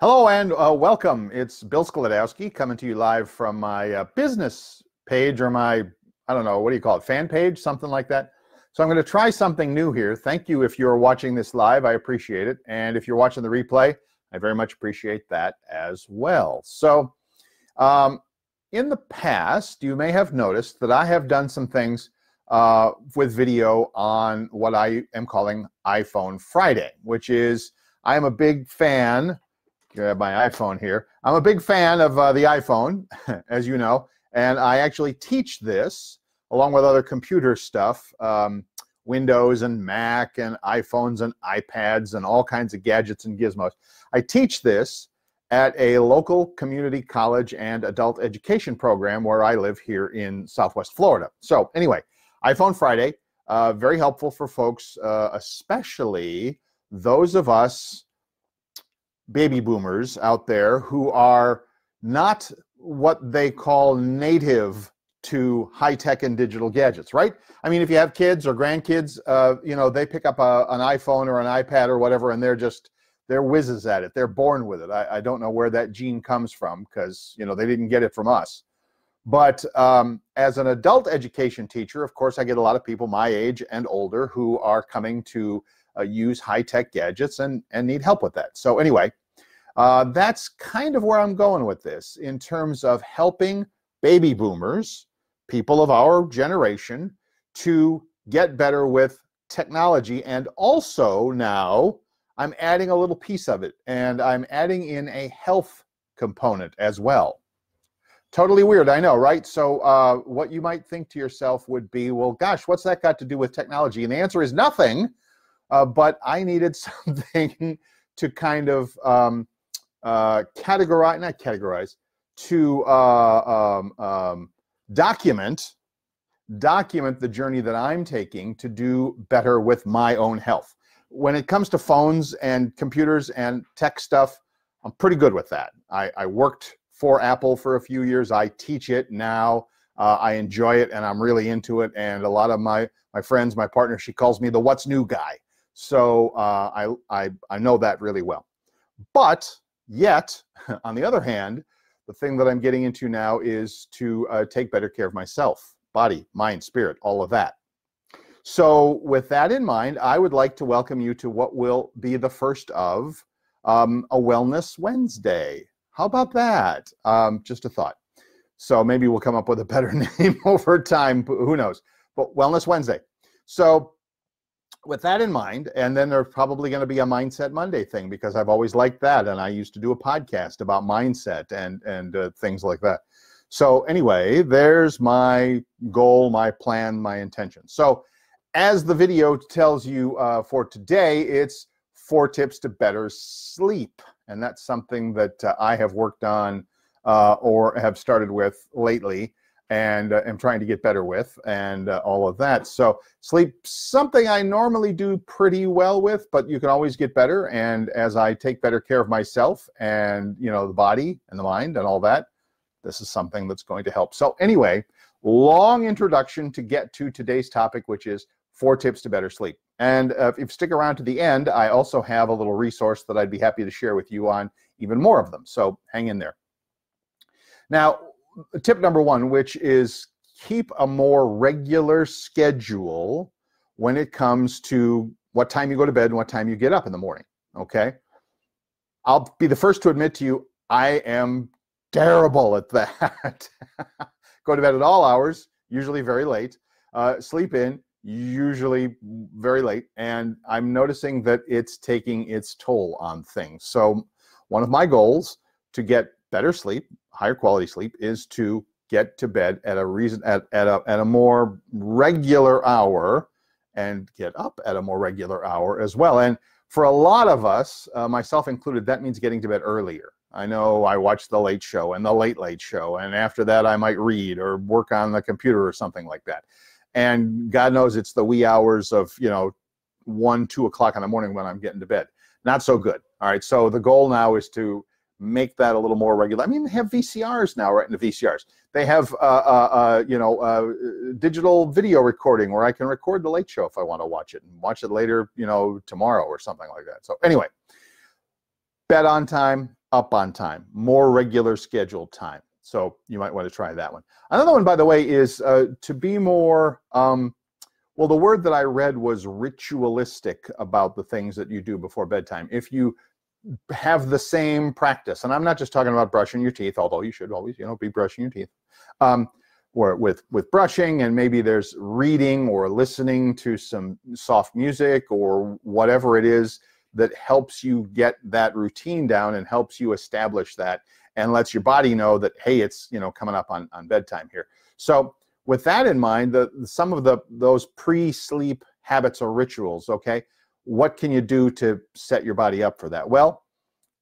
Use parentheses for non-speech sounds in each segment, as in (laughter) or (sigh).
Hello and uh, welcome. It's Bill Skolodowski coming to you live from my uh, business page or my, I don't know, what do you call it, fan page, something like that. So I'm going to try something new here. Thank you if you're watching this live. I appreciate it. And if you're watching the replay, I very much appreciate that as well. So um, in the past, you may have noticed that I have done some things uh, with video on what I am calling iPhone Friday, which is I am a big fan grab my iPhone here. I'm a big fan of uh, the iPhone, (laughs) as you know, and I actually teach this along with other computer stuff um, Windows and Mac and iPhones and iPads and all kinds of gadgets and gizmos. I teach this at a local community college and adult education program where I live here in Southwest Florida. So, anyway, iPhone Friday, uh, very helpful for folks, uh, especially those of us baby boomers out there who are not what they call native to high tech and digital gadgets, right? I mean, if you have kids or grandkids, uh, you know, they pick up a, an iPhone or an iPad or whatever, and they're just they're whizzes at it. They're born with it. I, I don't know where that gene comes from because you know they didn't get it from us. But um, as an adult education teacher, of course, I get a lot of people my age and older who are coming to uh, use high tech gadgets and and need help with that. So anyway, uh, that's kind of where I'm going with this in terms of helping baby boomers, people of our generation, to get better with technology. And also now I'm adding a little piece of it and I'm adding in a health component as well. Totally weird, I know, right? So, uh, what you might think to yourself would be, well, gosh, what's that got to do with technology? And the answer is nothing, uh, but I needed (laughs) something to kind of um, uh, categorize, not categorize, to uh, um, um, document, document the journey that I'm taking to do better with my own health. When it comes to phones and computers and tech stuff, I'm pretty good with that. I, I worked for Apple for a few years. I teach it now. Uh, I enjoy it and I'm really into it. And a lot of my my friends, my partner, she calls me the "What's New" guy. So uh, I I I know that really well. But Yet, (laughs) on the other hand, the thing that I'm getting into now is to uh, take better care of myself body, mind, spirit, all of that. So, with that in mind, I would like to welcome you to what will be the first of um, a Wellness Wednesday. How about that? Um, just a thought. So, maybe we'll come up with a better (laughs) name over time. Who knows? But Wellness Wednesday. So, with that in mind, and then there's probably going to be a Mindset Monday thing because I've always liked that, and I used to do a podcast about mindset and and uh, things like that. So anyway, there's my goal, my plan, my intention. So as the video tells you uh, for today, it's four tips to better sleep, and that's something that uh, I have worked on uh, or have started with lately and uh, am trying to get better with and uh, all of that. So sleep something I normally do pretty well with, but you can always get better and as I take better care of myself and you know the body and the mind and all that, this is something that's going to help. So anyway, long introduction to get to today's topic which is four tips to better sleep. And uh, if you stick around to the end, I also have a little resource that I'd be happy to share with you on even more of them. So hang in there. Now, tip number one, which is keep a more regular schedule when it comes to what time you go to bed and what time you get up in the morning. Okay. I'll be the first to admit to you, I am terrible at that. (laughs) go to bed at all hours, usually very late. Uh, sleep in, usually very late. And I'm noticing that it's taking its toll on things. So, one of my goals to get better sleep, higher quality sleep, is to get to bed at a reason at, at, a, at a more regular hour and get up at a more regular hour as well. And for a lot of us, uh, myself included, that means getting to bed earlier. I know I watch The Late Show and The Late Late Show, and after that, I might read or work on the computer or something like that. And God knows it's the wee hours of, you know, one, two o'clock in the morning when I'm getting to bed. Not so good. All right. So the goal now is to make that a little more regular. I mean, they have VCRs now, right? In the VCRs, they have uh, uh, uh you know uh, digital video recording where I can record the Late Show if I want to watch it and watch it later, you know, tomorrow or something like that. So anyway, bet on time, up on time, more regular scheduled time. So you might want to try that one. Another one, by the way, is uh, to be more. Um, well, the word that I read was ritualistic about the things that you do before bedtime. If you have the same practice. And I'm not just talking about brushing your teeth, although you should always, you know, be brushing your teeth. Um, or with with brushing and maybe there's reading or listening to some soft music or whatever it is that helps you get that routine down and helps you establish that and lets your body know that hey it's you know coming up on, on bedtime here so with that in mind the some of the those pre-sleep habits or rituals okay what can you do to set your body up for that? Well,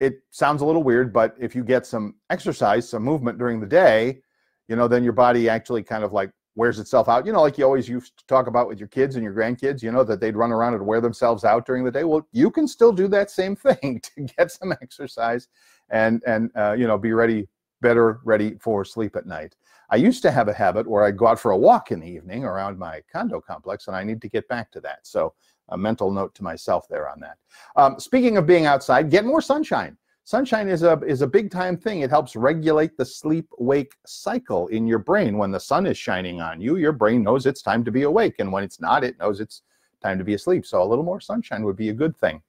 it sounds a little weird, but if you get some exercise, some movement during the day, you know, then your body actually kind of like wears itself out. You know, like you always used to talk about with your kids and your grandkids, you know, that they'd run around and wear themselves out during the day. Well, you can still do that same (laughs) thing to get some exercise and and uh, you know be ready better ready for sleep at night. I used to have a habit where I'd go out for a walk in the evening around my condo complex, and I need to get back to that. So a mental note to myself there on that. Um, speaking of being outside, get more sunshine. Sunshine is a is a big time thing. It helps regulate the sleep wake cycle in your brain. When the sun is shining on you, your brain knows it's time to be awake, and when it's not, it knows it's time to be asleep. So a little more sunshine would be a good thing.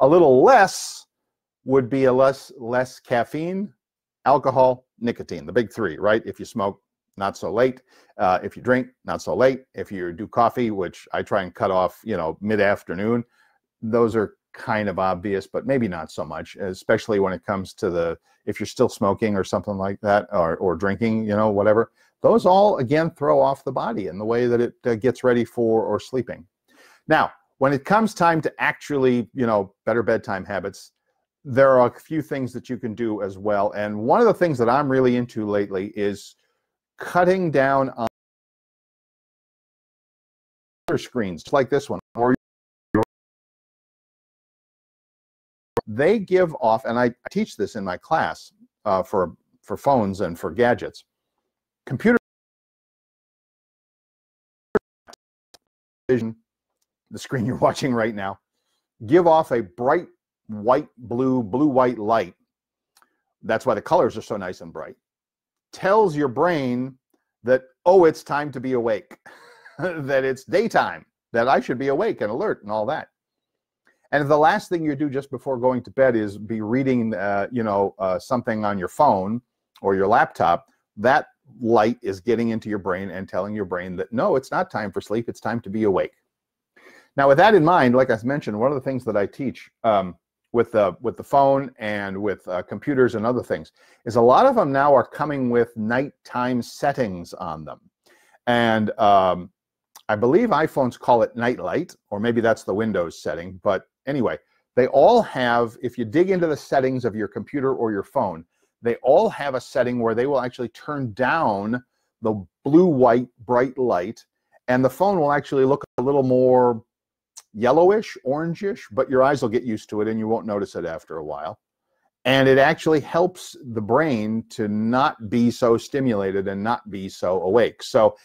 A little less would be a less less caffeine, alcohol, nicotine, the big 3, right? If you smoke, not so late. Uh, if you drink, not so late. If you do coffee, which I try and cut off, you know, mid afternoon, those are kind of obvious, but maybe not so much, especially when it comes to the if you're still smoking or something like that, or, or drinking, you know, whatever. Those all again throw off the body in the way that it uh, gets ready for or sleeping. Now, when it comes time to actually, you know, better bedtime habits, there are a few things that you can do as well. And one of the things that I'm really into lately is cutting down on screens like this one or they give off and i teach this in my class uh, for for phones and for gadgets computer vision the screen you're watching right now give off a bright white blue blue white light that's why the colors are so nice and bright tells your brain that, oh, it's time to be awake, (laughs) that it's daytime, that I should be awake and alert and all that. And the last thing you do just before going to bed is be reading, uh, you know, uh, something on your phone or your laptop. That light is getting into your brain and telling your brain that no, it's not time for sleep. It's time to be awake. Now, with that in mind, like I mentioned, one of the things that I teach um, with the uh, with the phone and with uh, computers and other things is a lot of them now are coming with nighttime settings on them, and um, I believe iPhones call it nightlight, or maybe that's the Windows setting. But anyway, they all have. If you dig into the settings of your computer or your phone, they all have a setting where they will actually turn down the blue white bright light, and the phone will actually look a little more yellowish, orangish, but your eyes will get used to it and you won't notice it after a while. And it actually helps the brain to not be so stimulated and not be so awake. So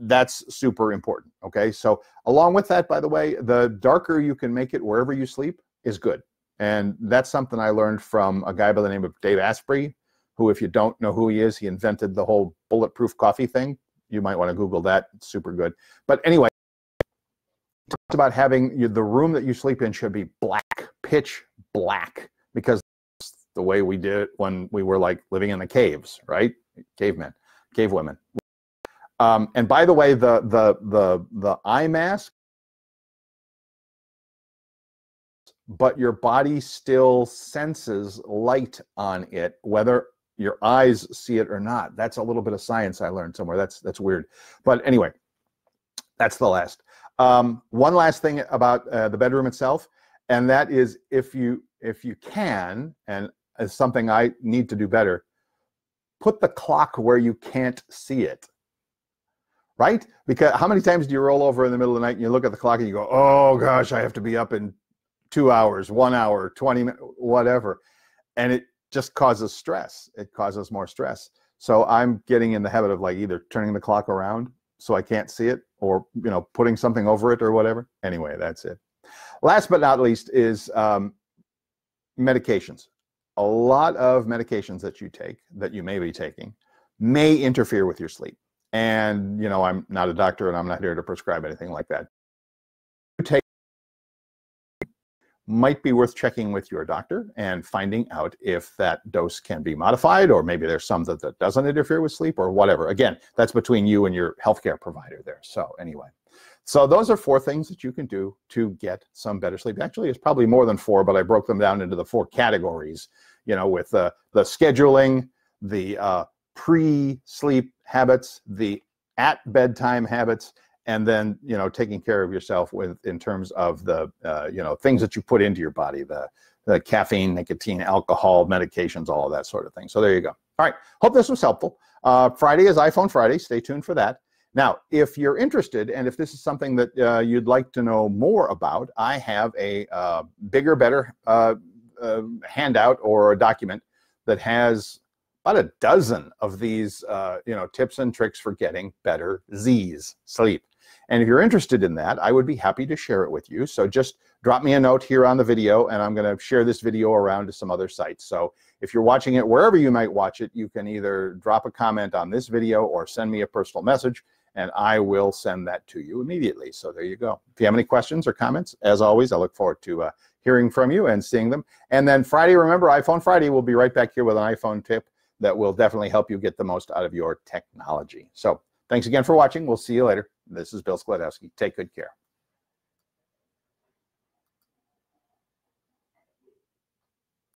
that's super important. Okay. So, along with that, by the way, the darker you can make it wherever you sleep is good. And that's something I learned from a guy by the name of Dave Asprey, who, if you don't know who he is, he invented the whole bulletproof coffee thing. You might want to Google that. It's super good. But anyway, talked about having you, the room that you sleep in should be black, pitch black, because the way we did it when we were like living in the caves, right? Cavemen, cave women. Um, and by the way, the the the the eye mask, but your body still senses light on it, whether your eyes see it or not. That's a little bit of science I learned somewhere. That's that's weird, but anyway, that's the last. Um, one last thing about uh, the bedroom itself, and that is if you if you can, and is something I need to do better, put the clock where you can't see it. Right? Because how many times do you roll over in the middle of the night and you look at the clock and you go, oh gosh, I have to be up in two hours, one hour, 20 minutes, whatever. And it just causes stress. It causes more stress. So I'm getting in the habit of like either turning the clock around so I can't see it or, you know, putting something over it or whatever. Anyway, that's it. Last but not least is um, medications. A lot of medications that you take, that you may be taking, may interfere with your sleep. And, you know, I'm not a doctor and I'm not here to prescribe anything like that. You take might be worth checking with your doctor and finding out if that dose can be modified, or maybe there's some that, that doesn't interfere with sleep or whatever. Again, that's between you and your healthcare provider there. So, anyway. So those are four things that you can do to get some better sleep. Actually, it's probably more than four, but I broke them down into the four categories. You know, with the the scheduling, the uh, pre-sleep habits, the at bedtime habits, and then you know taking care of yourself with in terms of the uh, you know things that you put into your body the the caffeine nicotine alcohol medications all of that sort of thing so there you go all right hope this was helpful uh, friday is iphone friday stay tuned for that now if you're interested and if this is something that uh, you'd like to know more about i have a uh, bigger better uh, um, handout or a document that has about a dozen of these uh, you know tips and tricks for getting better z's sleep and if you're interested in that, I would be happy to share it with you. So just drop me a note here on the video, and I'm going to share this video around to some other sites. So if you're watching it wherever you might watch it, you can either drop a comment on this video or send me a personal message, and I will send that to you immediately. So there you go. If you have any questions or comments, as always, I look forward to uh, hearing from you and seeing them. And then Friday, remember, iPhone Friday, we'll be right back here with an iPhone tip that will definitely help you get the most out of your technology. So thanks again for watching. We'll see you later. This is Bill Skladowski. Take good care.